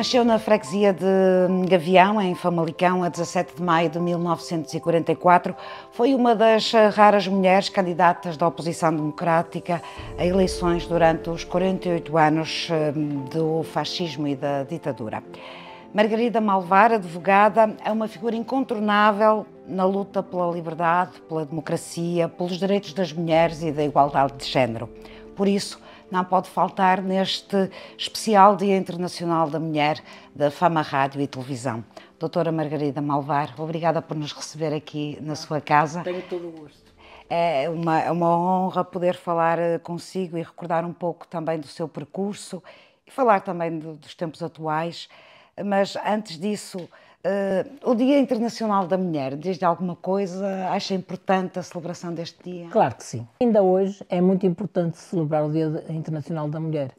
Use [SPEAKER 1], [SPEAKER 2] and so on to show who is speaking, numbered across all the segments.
[SPEAKER 1] Nasceu na freguesia de Gavião, em Famalicão, a 17 de maio de 1944. Foi uma das raras mulheres candidatas da oposição democrática a eleições durante os 48 anos hum, do fascismo e da ditadura. Margarida Malvar, advogada, é uma figura incontornável na luta pela liberdade, pela democracia, pelos direitos das mulheres e da igualdade de género. Por isso, não pode faltar neste especial Dia Internacional da Mulher da Fama Rádio e Televisão. Doutora Margarida Malvar, obrigada por nos receber aqui na sua casa. Tenho
[SPEAKER 2] todo o gosto.
[SPEAKER 1] É uma, é uma honra poder falar eh, consigo e recordar um pouco também do seu percurso e falar também do, dos tempos atuais. Mas antes disso, Uh, o Dia Internacional da Mulher diz alguma coisa? Acha importante a
[SPEAKER 2] celebração deste dia? Claro que sim. Ainda hoje é muito importante celebrar o Dia Internacional da Mulher,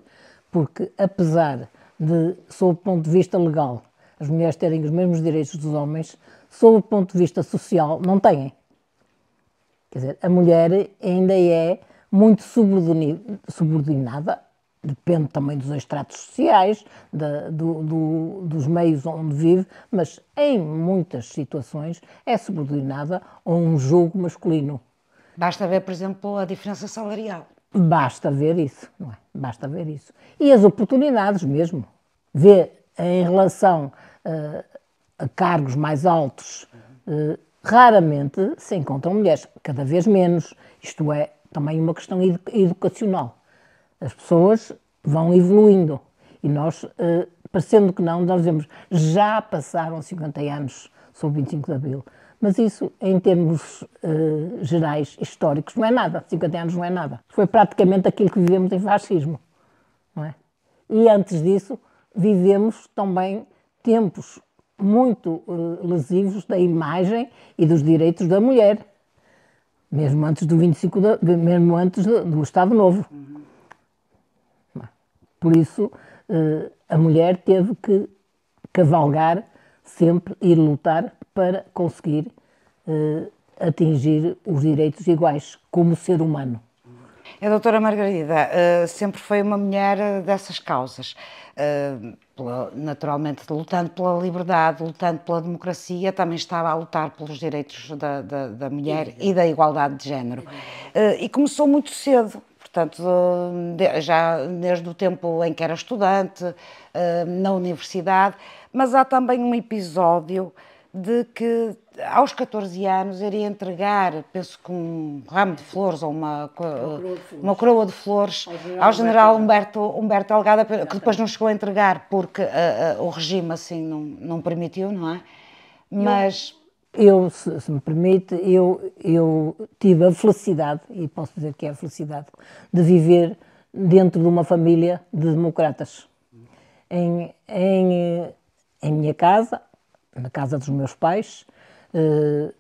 [SPEAKER 2] porque apesar de, sob o ponto de vista legal, as mulheres terem os mesmos direitos dos homens, sob o ponto de vista social, não têm. Quer dizer, a mulher ainda é muito subordinada depende também dos extratos sociais, do, do, dos meios onde vive, mas em muitas situações é subordinada a um jogo masculino. Basta ver, por exemplo, a diferença salarial. Basta ver isso, não é? Basta ver isso. E as oportunidades mesmo. Ver em relação uh, a cargos mais altos, uh, raramente se encontram mulheres, cada vez menos. Isto é também uma questão edu educacional as pessoas vão evoluindo e nós, eh, parecendo que não, nós dizemos já passaram 50 anos sobre 25 de Abril. Mas isso, em termos eh, gerais, históricos, não é nada. 50 anos não é nada. Foi praticamente aquilo que vivemos em fascismo. Não é? E antes disso, vivemos também tempos muito eh, lesivos da imagem e dos direitos da mulher, mesmo antes do 25 de, mesmo antes do, do Estado Novo. Uhum. Por isso, eh, a mulher teve que cavalgar sempre, e lutar para conseguir eh, atingir os direitos iguais como ser humano.
[SPEAKER 1] A doutora Margarida eh, sempre foi uma mulher dessas causas, naturalmente lutando pela liberdade, lutando pela democracia, também estava a lutar pelos direitos da, da, da mulher e da igualdade de género. e começou muito cedo, Portanto, eh, já desde o tempo em que era estudante, eh, na universidade, mas há também um episódio de que aos 14 anos iria entregar, penso que um ramo de flores ou uma, coroa uma coroa de flores ao general, Humberto, Humberto Algada, que depois não chegou a entregar porque uh, uh, o regime assim não, não permitiu, não é? Mas
[SPEAKER 2] eu, se, se, me permite, eu, eu tive a felicidade, e posso dizer que é a felicidade, de viver dentro de uma família de democratas. Em, em, em minha casa, na casa dos meus pais, eh,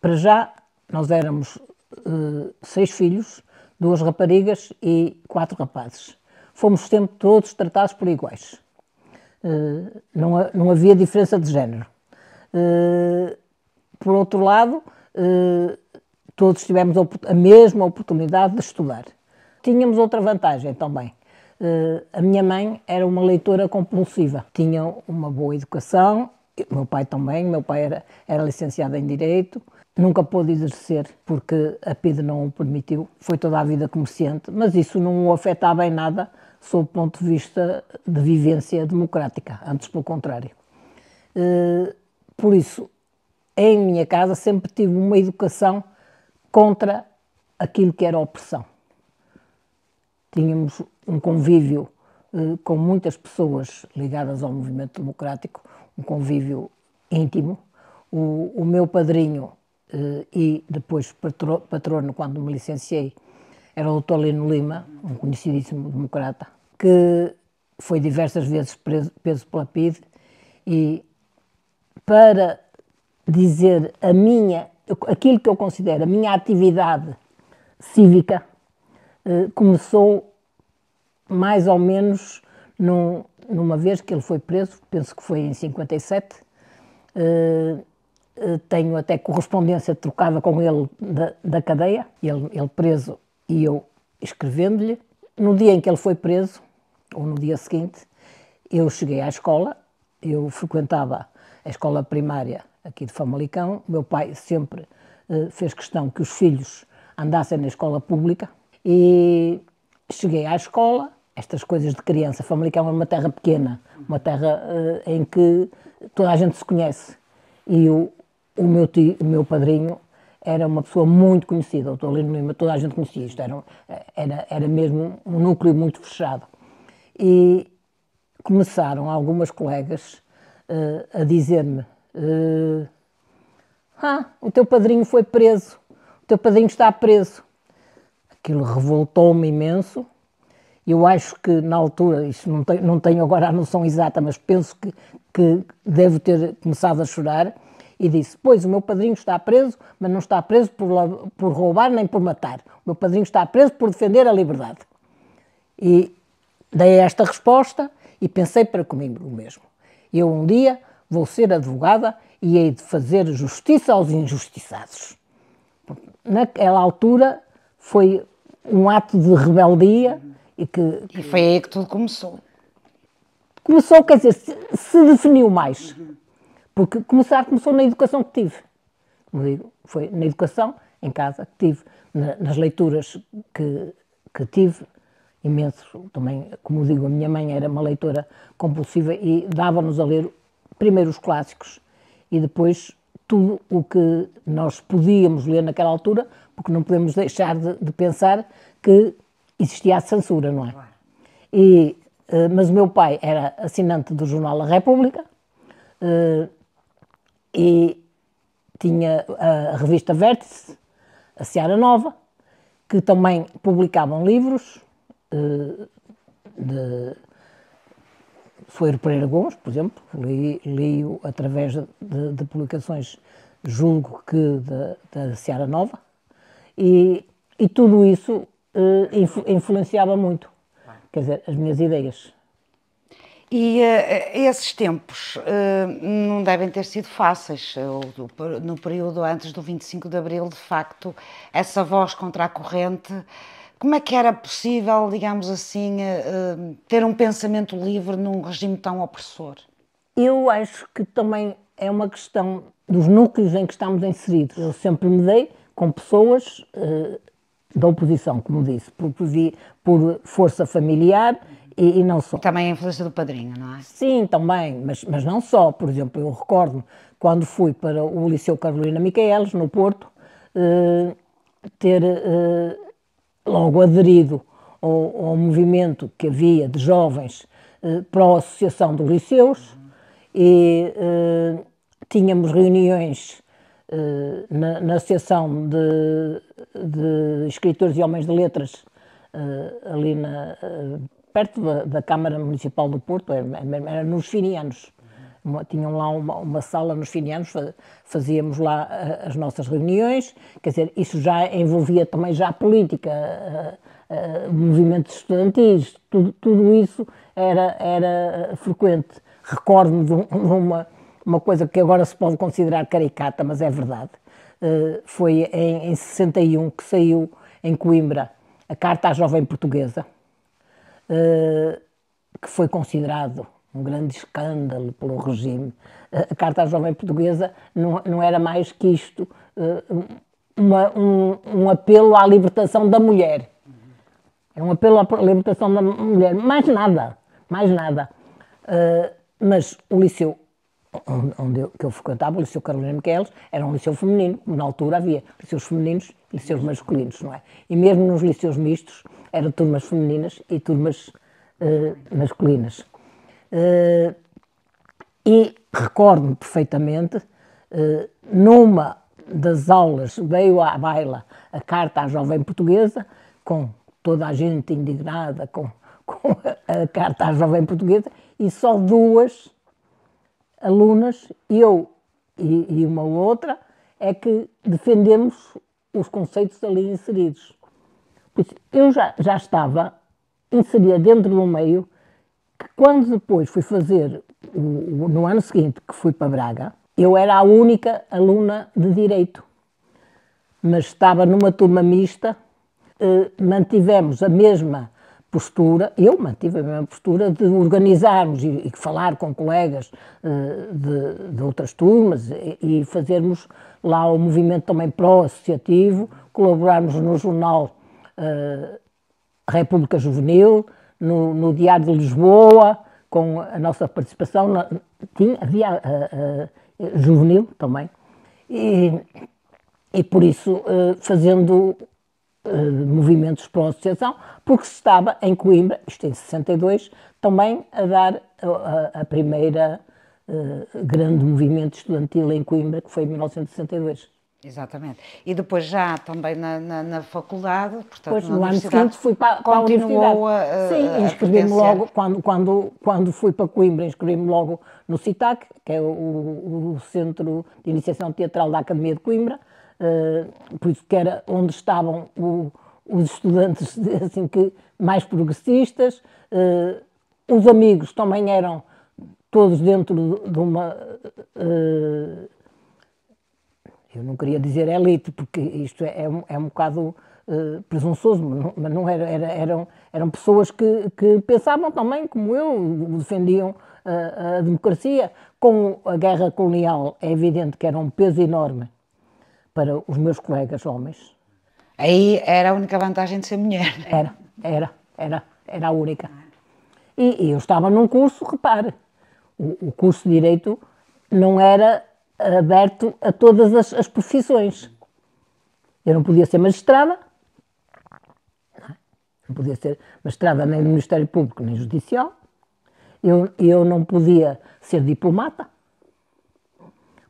[SPEAKER 2] para já nós éramos eh, seis filhos, duas raparigas e quatro rapazes. Fomos sempre todos tratados por iguais. Eh, não, não havia diferença de género. Eh, por outro lado, eh, todos tivemos a mesma oportunidade de estudar. Tínhamos outra vantagem também. Eh, a minha mãe era uma leitora compulsiva, tinha uma boa educação, meu pai também, meu pai era, era licenciado em Direito, nunca pôde exercer porque a PIDE não o permitiu, foi toda a vida comerciante, mas isso não o afetava em nada sob o ponto de vista de vivência democrática, antes pelo contrário. Eh, por isso, em minha casa, sempre tive uma educação contra aquilo que era opressão. Tínhamos um convívio eh, com muitas pessoas ligadas ao movimento democrático, um convívio íntimo. O, o meu padrinho eh, e depois patro, patrono, quando me licenciei, era o Dr. Lino Lima, um conhecidíssimo democrata, que foi diversas vezes preso, preso pela PIDE e para dizer a minha, aquilo que eu considero a minha atividade cívica eh, começou mais ou menos num, numa vez que ele foi preso, penso que foi em 57. Eh, eh, tenho até correspondência trocada com ele da, da cadeia, ele, ele preso e eu escrevendo-lhe. No dia em que ele foi preso, ou no dia seguinte, eu cheguei à escola, eu frequentava a escola primária aqui de Famalicão. O meu pai sempre eh, fez questão que os filhos andassem na escola pública e cheguei à escola, estas coisas de criança. Famalicão é uma terra pequena, uma terra eh, em que toda a gente se conhece. E o, o, meu, tio, o meu padrinho era uma pessoa muito conhecida, o Dr. Lino Lima, toda a gente conhecia isto, era, era, era mesmo um núcleo muito fechado. E começaram algumas colegas uh, a dizer-me Uh, ah, o teu padrinho foi preso, o teu padrinho está preso. Aquilo revoltou-me imenso. Eu acho que na altura, isto não tenho, não tenho agora a noção exata, mas penso que, que devo ter começado a chorar e disse: Pois, o meu padrinho está preso, mas não está preso por, por roubar nem por matar. O meu padrinho está preso por defender a liberdade. E dei esta resposta e pensei para comigo mesmo. Eu um dia vou ser advogada e hei de fazer justiça aos injustiçados. Naquela altura foi um ato de rebeldia e que. E foi aí que tudo começou. Começou, quer dizer, se, se definiu mais. Porque começar começou na educação que tive. Como digo, foi na educação, em casa que tive, na, nas leituras que, que tive, imenso também. Como digo, a minha mãe era uma leitora compulsiva e dava-nos a ler primeiro os clássicos e depois tudo o que nós podíamos ler naquela altura, porque não podemos deixar de, de pensar que existia a censura, não é? E, eh, mas o meu pai era assinante do Jornal da República eh, e tinha a revista Vértice, a Seara Nova, que também publicavam livros eh, de foi repreender alguns, por exemplo, li, li-o através de, de, publicações, julgo que da, da Seara Nova, e, e tudo isso eh, influ, influenciava muito, quer dizer, as minhas ideias.
[SPEAKER 1] E uh, esses tempos uh, não devem ter sido fáceis. No período antes do 25 de Abril, de facto, essa voz contra a corrente como é que era possível, digamos assim, eh, eh, ter um pensamento livre num regime tão opressor? Eu acho que também
[SPEAKER 2] é uma questão dos núcleos em que estamos inseridos. Eu sempre me dei com pessoas eh, da oposição, como disse, por, por força familiar e, e, não só. Também a influência do padrinho, não é? Sim, também, mas, mas não só. Por exemplo, eu recordo quando fui para o Liceu Carolina Micaelis, no Porto, ter logo aderido ao, ao movimento que havia de jovens eh, para a Associação dos Liceus e eh, tínhamos reuniões eh, na, na, Associação de, de, Escritores e Homens de Letras eh, ali na, eh, perto da, da, Câmara Municipal do Porto, era, é, é, era nos finianos uma, tinham lá uma, uma sala nos finianos, fazíamos lá eh, as nossas reuniões, quer dizer, isso já envolvia também já a política, eh, eh, movimentos estudantis, tudo, tudo isso era, era frequente. Recordo-me de, uma, uma coisa que agora se pode considerar caricata, mas é verdade. foi em, em 61 que saiu em Coimbra a Carta à Jovem Portuguesa, que foi considerado um grande escândalo pelo regime. Eh, a Carta à Jovem Portuguesa não, não era mais que isto, eh, uma, um, um, apelo à libertação da mulher. Era é um apelo à libertação da mulher, mais nada, mais nada. Eh, mas o liceu onde eu, que eu frequentava, o Liceu Carolina Miqueles, era um liceu feminino, como na altura havia liceus femininos e liceus masculinos, não é? E mesmo nos liceus mistos, eram turmas femininas e turmas uh, masculinas. Eh, e recordo-me perfeitamente, eh, numa das aulas veio à baila a carta à jovem portuguesa, com toda a gente indignada com, com a, a carta à jovem portuguesa, e só duas alunas, eu e, e uma outra, é que defendemos os conceitos ali inseridos. Eu já, já estava inserida dentro do meio quando depois fui fazer, no ano seguinte que fui para Braga, eu era a única aluna de Direito, mas estava numa turma mista, eh, mantivemos a mesma postura, eu mantive a mesma postura de organizarmos e, falar com colegas eh, de, de outras turmas e, fazermos lá o movimento também pró-associativo, colaborarmos no jornal eh, República Juvenil, no, no Diário de Lisboa, com a nossa participação. Na, tinha, havia uh, uh, juvenil também. E, e por isso uh, fazendo movimentos para a associação, porque se estava em Coimbra, isto em 62, também a dar a, a primeira grande movimento estudantil em Coimbra, que foi em 1962. Exatamente. E depois já também na,
[SPEAKER 1] na, na faculdade, portanto, pois, na no ano seguinte fui
[SPEAKER 2] para, para continuou a universidade. A, Sim, inscrevi-me logo, quando, quando, quando fui para Coimbra, inscrevi-me logo no CITAC, que é o, o, Centro de Iniciação Teatral da Academia de Coimbra, uh, por isso que era onde estavam o, os estudantes assim, que, mais progressistas, uh, os amigos também eram todos dentro de uma... Uh, eu não queria dizer elite, porque isto é, é, um, é um bocado uh, presunçoso, mas não, mas não era, era, eram, eram pessoas que, que pensavam também, como eu, defendiam a, eh, a democracia. Com a guerra colonial, é evidente que era um peso enorme para os meus colegas homens. Aí era a única vantagem de ser mulher. Era, era, era, era a única. E, e eu estava num curso, repare, o, o curso de Direito não era aberto a todas as, as profissões. Eu não podia ser magistrada, é? não podia ser magistrada nem no Ministério Público nem Judicial, eu, eu não podia ser diplomata,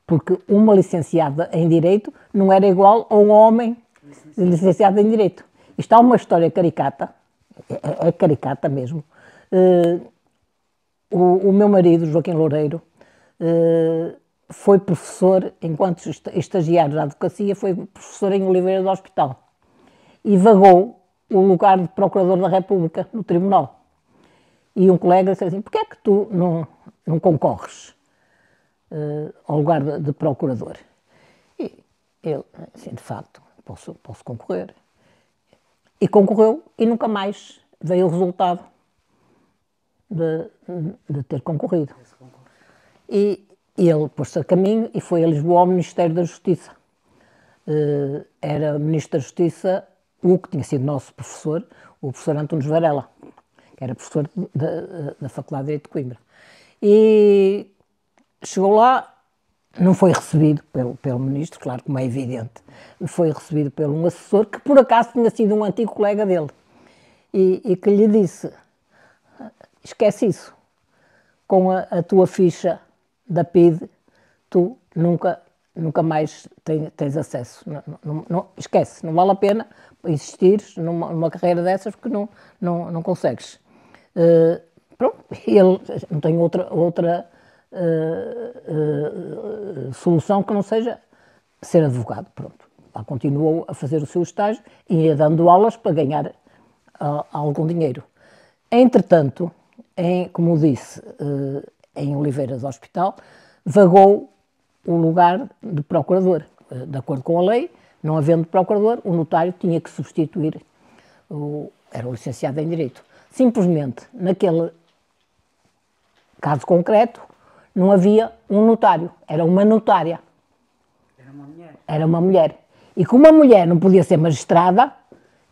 [SPEAKER 2] porque uma licenciada em Direito não era igual a um homem licenciado em Direito. Isto há uma história caricata, é, é, é caricata mesmo. Uh, o, o, meu marido, Joaquim Loureiro, uh, foi professor, enquanto estagiário da advocacia, foi professor em Oliveira do Hospital e vagou o lugar de Procurador da República no Tribunal. E um colega disse assim: porquê é que tu não, não concorres uh, ao lugar de, de, Procurador? E ele, assim, de facto, posso, posso concorrer. E concorreu e nunca mais veio o resultado de, de ter concorrido. E ele pôs-se a caminho e foi a Lisboa ao Ministério da Justiça. Eh, era Ministro da Justiça o que tinha sido nosso professor, o professor Antunes Varela, que era professor da, Faculdade de Direito de Coimbra. E chegou lá, não foi recebido pelo, pelo ministro, claro como é evidente, foi recebido por um assessor que por acaso tinha sido um antigo colega dele e, e que lhe disse: ah, esquece isso, com a, a tua ficha da PID, tu nunca, nunca mais tens, tens acesso. Não, não, não, esquece, não vale a pena insistir numa, numa carreira dessas porque não, não, não consegues. Uh, pronto, ele não tem outra, outra uh, uh, solução que não seja ser advogado. Pronto. Lá continuou a fazer o seu estágio e ia dando aulas para ganhar algum dinheiro. Entretanto, em, como disse, em Oliveira do Hospital, vagou o lugar de procurador. Eh, de acordo com a lei, não havendo procurador, o notário tinha que substituir, o, era o licenciado em Direito. Simplesmente, naquele caso concreto, não havia um notário, era uma notária. Era uma mulher. Era uma mulher. E como a mulher não podia ser magistrada,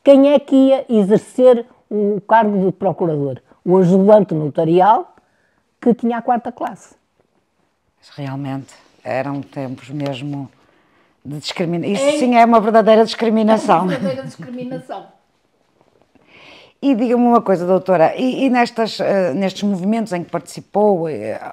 [SPEAKER 2] quem é que ia exercer o cargo de procurador? O ajudante notarial, que tinha a quarta classe. Mas realmente,
[SPEAKER 1] eram tempos mesmo de discriminação. Isso sim é uma
[SPEAKER 2] verdadeira discriminação. É uma verdadeira discriminação.
[SPEAKER 1] e diga-me uma coisa, doutora, e, e nestas, uh, nestes movimentos em que participou, uh,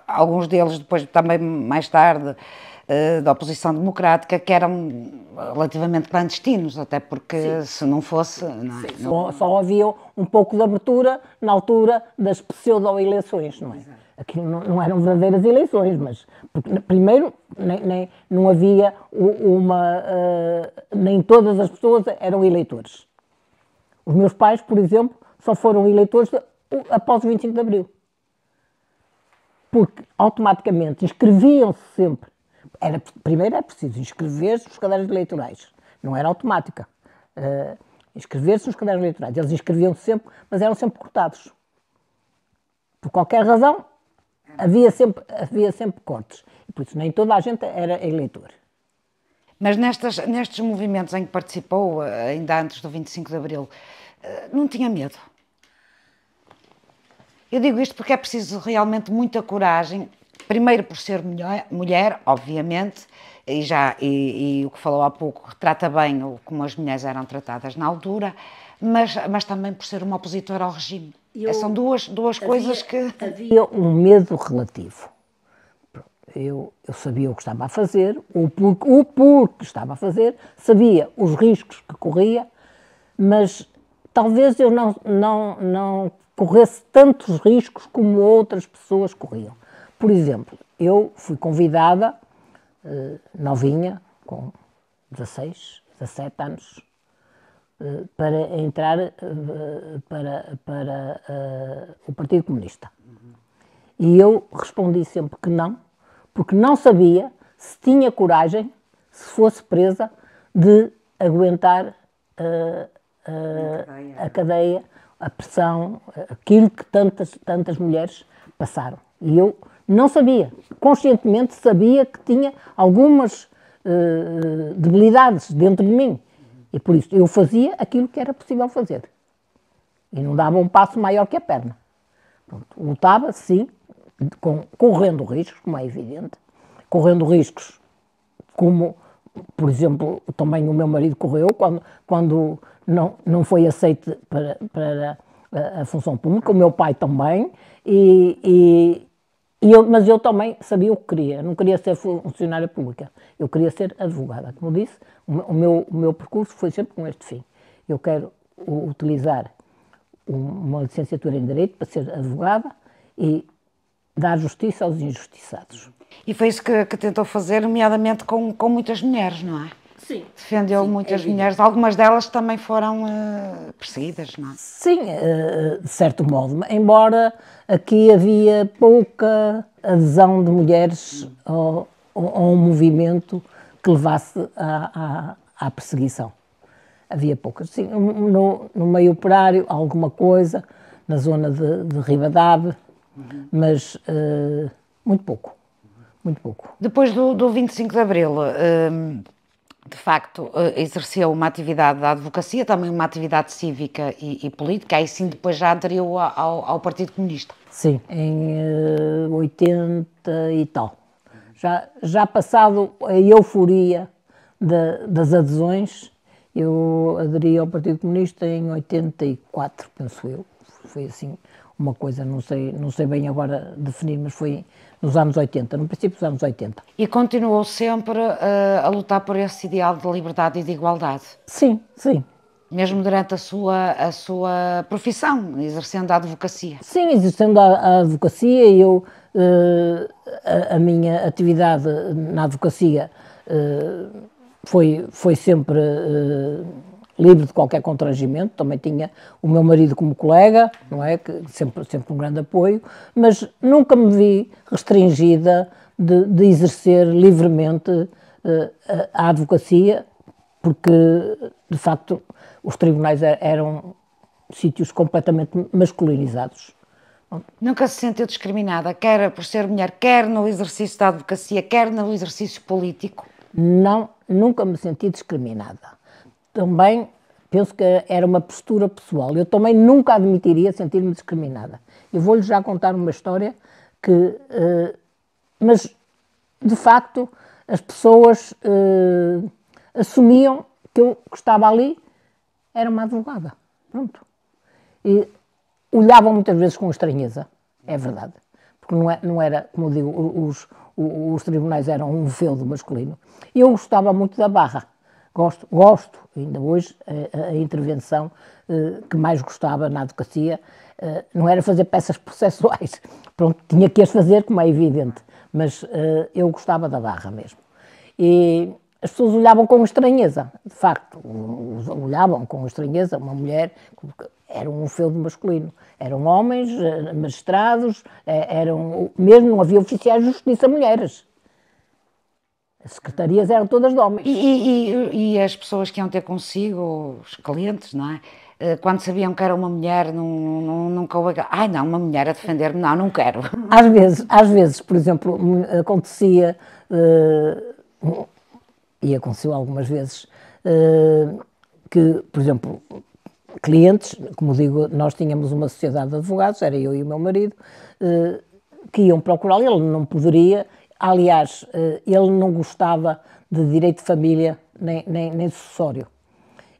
[SPEAKER 1] alguns deles depois também mais tarde, uh, da oposição democrática, que eram relativamente clandestinos, até porque sim. se não fosse. É? Não Só, só
[SPEAKER 2] havia um pouco de abertura na altura das pseudo-eleições, não é? Exato aquilo não, não eram verdadeiras eleições, mas porque, primeiro nem, nem, não havia uma. Uh, nem todas as pessoas eram eleitores. Os meus pais, por exemplo, só foram eleitores após o 25 de Abril. Porque automaticamente inscreviam-se sempre. Era, primeiro era é preciso inscrever-se nos cadernos eleitorais, não era automática. Uh, inscrever-se nos cadernos eleitorais. Eles inscreviam-se sempre, mas eram sempre cortados. Por qualquer razão, havia sempre, havia sempre cortes. E por isso nem toda a gente era eleitor. Mas nestas, nestes movimentos em que participou, eh,
[SPEAKER 1] ainda antes do 25 de Abril, eh, não tinha medo? Eu digo isto porque é preciso realmente muita coragem, primeiro por ser mulher, mulher obviamente, e, já, e, e, o que falou há pouco retrata bem o, como as mulheres eram tratadas na altura, mas, mas também por ser uma opositora ao regime. É, eu, São duas, duas havia, coisas que. Havia
[SPEAKER 2] um medo relativo. Eu, eu sabia o que estava a fazer, o porquê o por que estava a fazer, sabia os riscos que corria, mas talvez eu não, não, não corresse tantos riscos como outras pessoas corriam. Por exemplo, eu fui convidada, eh, novinha, com 16, 17 anos, para entrar eh, para, para uh, o Partido Comunista. E eu respondi sempre que não, porque não sabia se tinha coragem, se fosse presa, de aguentar uh, uh, a cadeia, a pressão, aquilo que tantas, tantas mulheres passaram. E eu não sabia, conscientemente sabia que tinha algumas debilidades dentro de mim e por isso eu fazia aquilo que era possível fazer. E não dava um passo maior que a perna. Pronto, lutava, sim, com, correndo riscos, como é evidente, correndo riscos, como, por exemplo, também o meu marido correu quando, quando não, não foi aceito para, para a, a função pública, o meu pai também, e, e e eu, mas eu também sabia o que queria. Eu não queria ser funcionária pública. Eu queria ser advogada. Como disse, o meu, o meu percurso foi sempre com este fim. Eu quero utilizar uma licenciatura em Direito para ser advogada e dar justiça aos injustiçados. E foi isso que, que tentou
[SPEAKER 1] fazer, nomeadamente com, com muitas mulheres, não é? Sim. Defendeu Sim, muitas é mulheres. Algumas delas também foram uh, perseguidas, não é? Sim,
[SPEAKER 2] uh, de certo modo. Embora aqui havia pouca adesão de mulheres ao, a um movimento que levasse à, à, à perseguição. Havia poucas. Sim, no, no, meio operário, alguma coisa, na zona de, de Ribadave, uhum. mas uh, muito pouco. Muito pouco. Depois do,
[SPEAKER 1] do 25 de Abril. Uh, de facto, eh, exerceu uma atividade da advocacia, também uma atividade cívica e, e política, aí sim depois já aderiu ao, ao, Partido Comunista.
[SPEAKER 2] Sim, em 80 eh, e tal. Já, já passado a euforia de, das adesões, eu aderi ao Partido Comunista em 84, penso eu. Foi assim, uma coisa, não sei, não sei bem agora definir, mas foi nos anos 80, no princípio dos anos 80. E
[SPEAKER 1] continuou sempre uh, a lutar por esse ideal de liberdade e de igualdade?
[SPEAKER 2] Sim, sim.
[SPEAKER 1] Mesmo durante a sua, a sua profissão, exercendo a advocacia?
[SPEAKER 2] Sim, exercendo a, a advocacia, eu, uh, a, a, minha atividade na advocacia uh, foi, foi sempre livre de qualquer constrangimento, também tinha o meu marido como colega, não é? Que sempre, sempre um grande apoio, mas nunca me vi restringida de, de exercer livremente uh, a advocacia, porque de facto os tribunais eram sítios completamente masculinizados.
[SPEAKER 1] Nunca se sentiu discriminada, quer por ser mulher, quer no exercício da advocacia, quer no exercício
[SPEAKER 2] político? Não, nunca me senti discriminada também penso que era uma postura pessoal. Eu também nunca admitiria sentir-me discriminada. Eu vou-lhe já contar uma história que. Uh, mas, de facto, as pessoas uh, assumiam que eu que estava ali era uma advogada. Pronto. E olhavam muitas vezes com estranheza. É verdade. Porque não, é, não era, como digo, os, os, os tribunais eram um feudo masculino. e Eu gostava muito da barra gosto, gosto ainda hoje, a, a intervenção eh, que mais gostava na advocacia eh, não era fazer peças processuais, pronto, tinha que as fazer, como é evidente, mas eh, eu gostava da barra mesmo. E as pessoas olhavam com estranheza, de facto, olhavam com estranheza uma mulher, era um feudo masculino, eram homens, magistrados, eram, mesmo não havia oficiais de justiça mulheres, as secretarias eram todas de homens. E, e, e as pessoas que iam ter consigo, os
[SPEAKER 1] clientes, não é? Eh, quando sabiam que era uma mulher, não, não, nunca houve. Ai, não, uma mulher a defender-me, não, não quero.
[SPEAKER 2] Às vezes, às vezes por exemplo, hum, acontecia, uh, e aconteceu algumas vezes, uh, que, por exemplo, clientes, como digo, nós tínhamos uma sociedade de advogados, era eu e o meu marido, uh, que iam procurá-lo, ele não poderia Aliás, eh, ele não gostava de direito de família nem, nem, nem sucessório.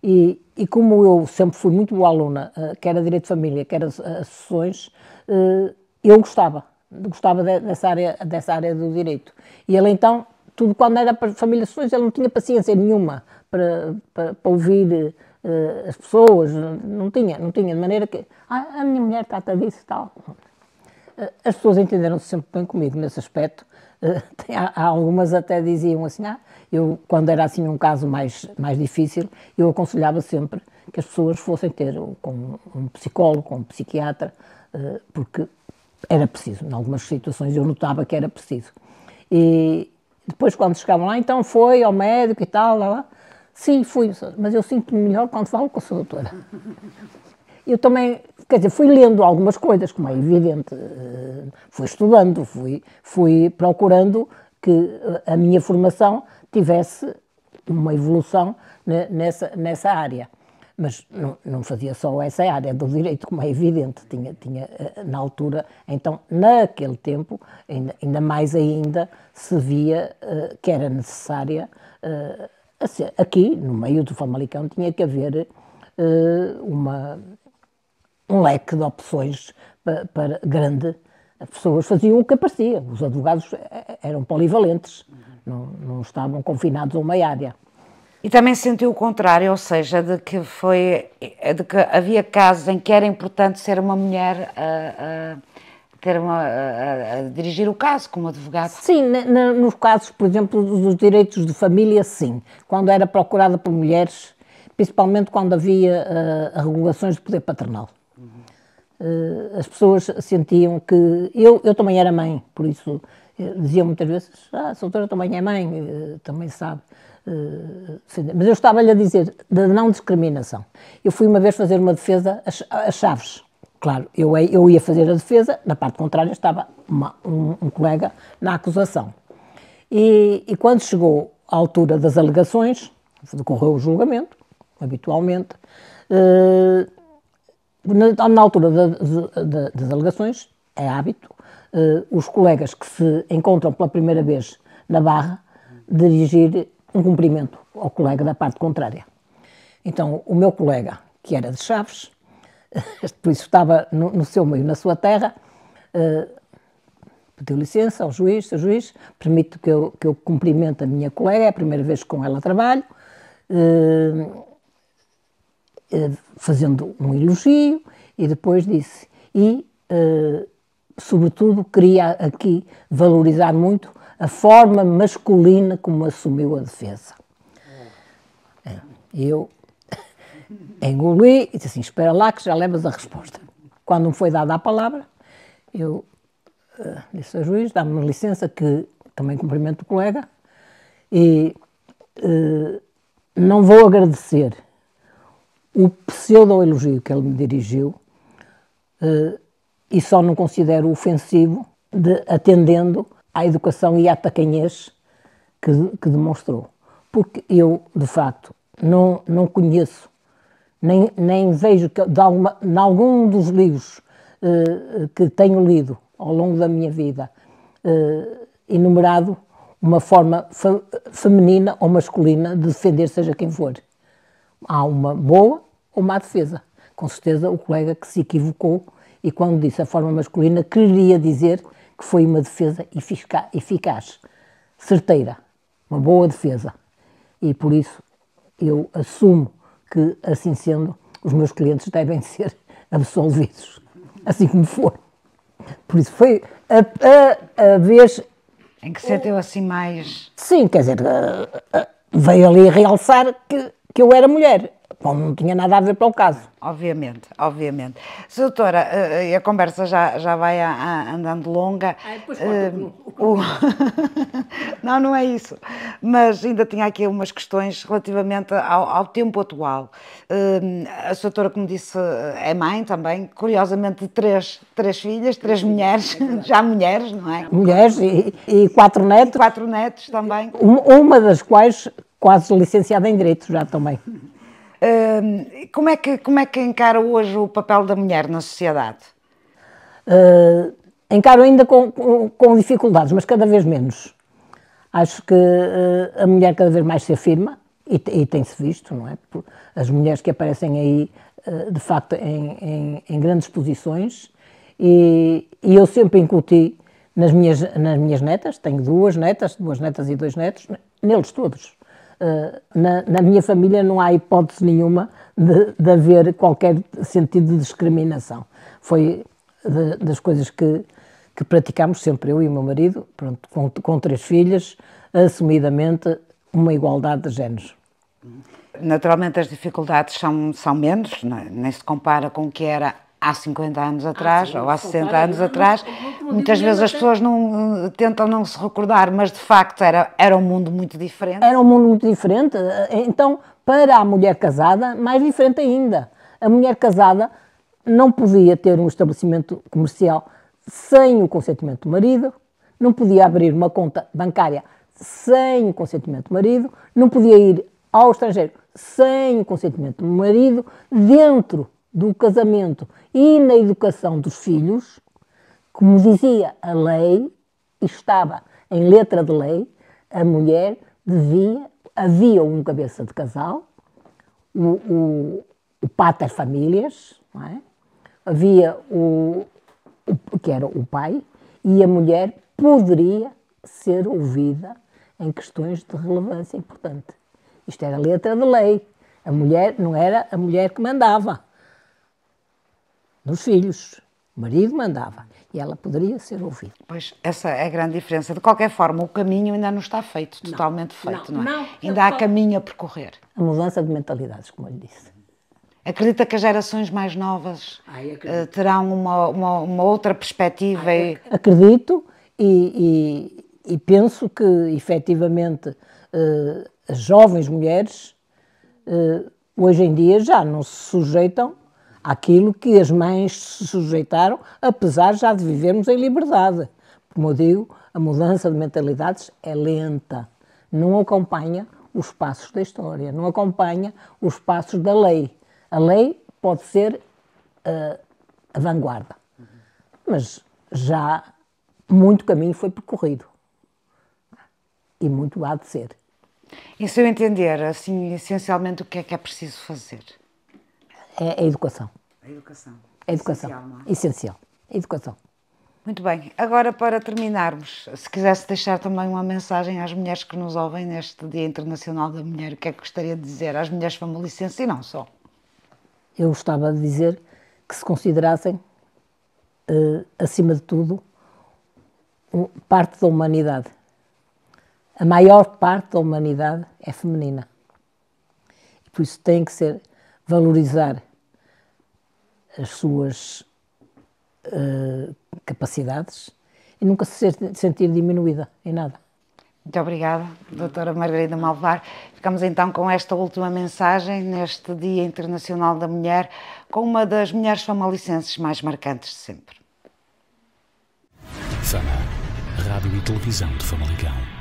[SPEAKER 2] E, e, como eu sempre fui muito boa aluna, eh, quer a direito de família, quer as, as sessões, eh, eu gostava, gostava dessa área, dessa área do direito. E ele então, tudo quando era para família sessões, ele não tinha paciência nenhuma para, para, para ouvir as pessoas, não tinha, não tinha, de maneira que ah, a minha mulher trata disso e tal. As pessoas entenderam-se sempre bem comigo nesse aspecto. Eh, há algumas até diziam assim, ah, eu quando era assim um caso mais, mais difícil, eu aconselhava sempre que as pessoas fossem ter com um psicólogo, com um psiquiatra, eh, porque era preciso. Em algumas situações eu notava que era preciso. E depois, quando chegavam lá, então foi ao médico e tal, lá, lá. Sim, fui, mas eu sinto-me melhor quando falo com a sua doutora eu também, quer dizer, fui lendo algumas coisas, como é evidente, eh, fui estudando, fui, fui procurando que eh, a minha formação tivesse uma evolução nessa, nessa área. Mas não, não fazia só essa área é do direito, como é evidente, tinha, tinha eh, na altura. Então, naquele tempo, ainda, ainda mais ainda, se via uh, que era necessária. Uh, assim, aqui, no meio do Famalicão, tinha que haver uh, uma um leque de opções para, para grande. As pessoas faziam o que aparecia. Os advogados eh, eh, eram polivalentes, não, não estavam confinados a uma área. E também sentiu o contrário, ou seja, de que
[SPEAKER 1] foi eh, de que havia casos em que era importante ser uma mulher a, a
[SPEAKER 2] ter uma, a, a dirigir o caso como advogado. Sim, nos casos, por exemplo, dos direitos de família, sim. Quando era procurada por mulheres, principalmente quando havia uh, regulações de poder paternal uh, as pessoas sentiam que. Eu, eu também era mãe, por isso eh, diziam muitas vezes: Ah, a doutora também é mãe, uh, também sabe. Uh, mas eu estava-lhe a dizer da não discriminação. Eu fui uma vez fazer uma defesa a, Chaves. Claro, eu, eu ia fazer a defesa, na parte contrária estava uma, um, um, colega na acusação. E, e quando chegou à altura das alegações, decorreu o julgamento, habitualmente, na, na altura de, de, das alegações, é hábito, eh, os colegas que se encontram pela primeira vez na barra dirigir um cumprimento ao colega da parte contrária. Então, o meu colega, que era de Chaves, por isso estava no, no seu meio, na sua terra, eh, pediu licença ao juiz, seu juiz, permite que eu, que eu cumprimente a minha colega, é a primeira vez que com ela trabalho, eh, eh, fazendo um elogio, e depois disse. E, eh, sobretudo, queria aqui valorizar muito a forma masculina como assumiu a defesa. É, eu engoli e disse assim: espera lá que já levas a resposta. Quando me foi dada a palavra, eu eh, disse ao juiz: dá-me licença, que também cumprimento o colega, e não vou agradecer o pseudo-elogio que ele me dirigiu eh, e só não considero ofensivo de, atendendo à educação e à tacanhez que, que demonstrou. Porque eu, de facto, não, não conheço, nem, nem vejo que, de, alguma, em algum dos livros eh, que tenho lido ao longo da minha vida eh, enumerado uma forma fe, feminina ou masculina de defender, seja quem for. Há uma boa uma defesa. Com certeza, o colega que se equivocou e, quando disse a forma masculina, queria dizer que foi uma defesa eficaz, certeira, uma boa defesa. E por isso eu assumo que, assim sendo, os meus clientes devem ser absolvidos, assim como for. Por isso foi a, a, a vez. Em que se deu assim mais. Sim, quer dizer, eh, eh, veio ali realçar que, que eu era mulher. Bom, não tinha
[SPEAKER 1] nada a ver para o caso. Obviamente, obviamente. Sra. doutora, eh, eh, a conversa já, já vai a, a, andando longa. Ai, pois uh, o... não, não é isso. Mas ainda tinha aqui umas questões relativamente ao, ao tempo atual. Uh, a doutora, como disse, é mãe também, curiosamente de três, três filhas, três mulheres, é já mulheres, não é? Mulheres
[SPEAKER 2] e, e quatro netos. E quatro
[SPEAKER 1] netos também.
[SPEAKER 2] Uma das quais quase licenciada em Direito já também
[SPEAKER 1] como, é que, como é que encara hoje o papel da mulher na sociedade?
[SPEAKER 2] Uh, encaro ainda com, com, com, dificuldades, mas cada vez menos. Acho que uh, a mulher cada vez mais se afirma e, e tem-se visto, não é? As mulheres que aparecem aí, uh, de facto, em, em, em grandes posições e, e, eu sempre incuti nas minhas, nas minhas netas, tenho duas netas, duas netas e dois netos, neles todos, ah, na, na, minha família não há hipótese nenhuma de, de haver qualquer sentido de discriminação. Foi de, das coisas que, que praticámos sempre, eu e o meu marido, pronto, com, com três filhas, assumidamente uma igualdade de géneros.
[SPEAKER 1] Naturalmente as dificuldades são, são menos, é? nem se compara com o que era há 50 anos ah, atrás, ah, ou há 60 anos não, atrás, não, muitas vezes as pessoas não, eh, tentam não se recordar, mas de facto era, era um mundo
[SPEAKER 2] muito diferente. Era um mundo muito diferente. Eh, então, para a mulher casada, mais diferente ainda. A mulher casada não podia ter um estabelecimento comercial sem o consentimento do marido, não podia abrir uma conta bancária sem o consentimento do marido, não podia ir ao estrangeiro sem o consentimento do marido, dentro do casamento e na educação dos filhos, como dizia a lei, estava em letra de lei, a mulher devia, havia um cabeça de casal, o, o, o pater famílias, é? havia o, o que era o pai, e a mulher poderia ser ouvida em questões de relevância importante. Isto era letra de lei. A mulher não era a mulher que mandava dos filhos. O marido mandava e ela poderia ser ouvida. Pois, essa é a grande
[SPEAKER 1] diferença. De qualquer forma, o caminho ainda não está feito, não, totalmente feito, não, não é? Não, ainda há caminho a percorrer.
[SPEAKER 2] A mudança de mentalidades, como eu lhe disse.
[SPEAKER 1] Acredita que as gerações mais novas Ai, uh, terão uma, uma, uma outra perspectiva?
[SPEAKER 2] Ai, e... Acredito e, e, e, penso que, efetivamente, uh, as jovens mulheres, uh, hoje em dia, já não se sujeitam aquilo que as mães se sujeitaram, apesar já de vivermos em liberdade. Como eu digo, a mudança de mentalidades é lenta, não acompanha os passos da história, não acompanha os passos da lei. A lei pode ser uh, a vanguarda, mas já muito caminho foi percorrido e muito há
[SPEAKER 1] de ser. E se eu entender, assim, essencialmente, o que é que é preciso fazer?
[SPEAKER 2] é a é educação. A educação. A é educação. Essencial, é? Essencial. Educação.
[SPEAKER 1] Muito bem, agora para terminarmos, se quisesse deixar também uma mensagem às mulheres que nos ouvem neste Dia Internacional da Mulher, o que é que gostaria de dizer às mulheres licença e não só?
[SPEAKER 2] Eu gostava de dizer que se considerassem, eh, acima de tudo, parte da humanidade. A maior parte da humanidade é feminina. Por isso tem que ser valorizar as suas uh, capacidades e nunca se sentir diminuída em nada. Muito obrigada,
[SPEAKER 1] doutora Margarida Malvar. Ficamos então com esta última mensagem neste Dia Internacional da Mulher, com uma das mulheres famalicenses mais marcantes de sempre. Fama, Rádio e Televisão de Famalicão.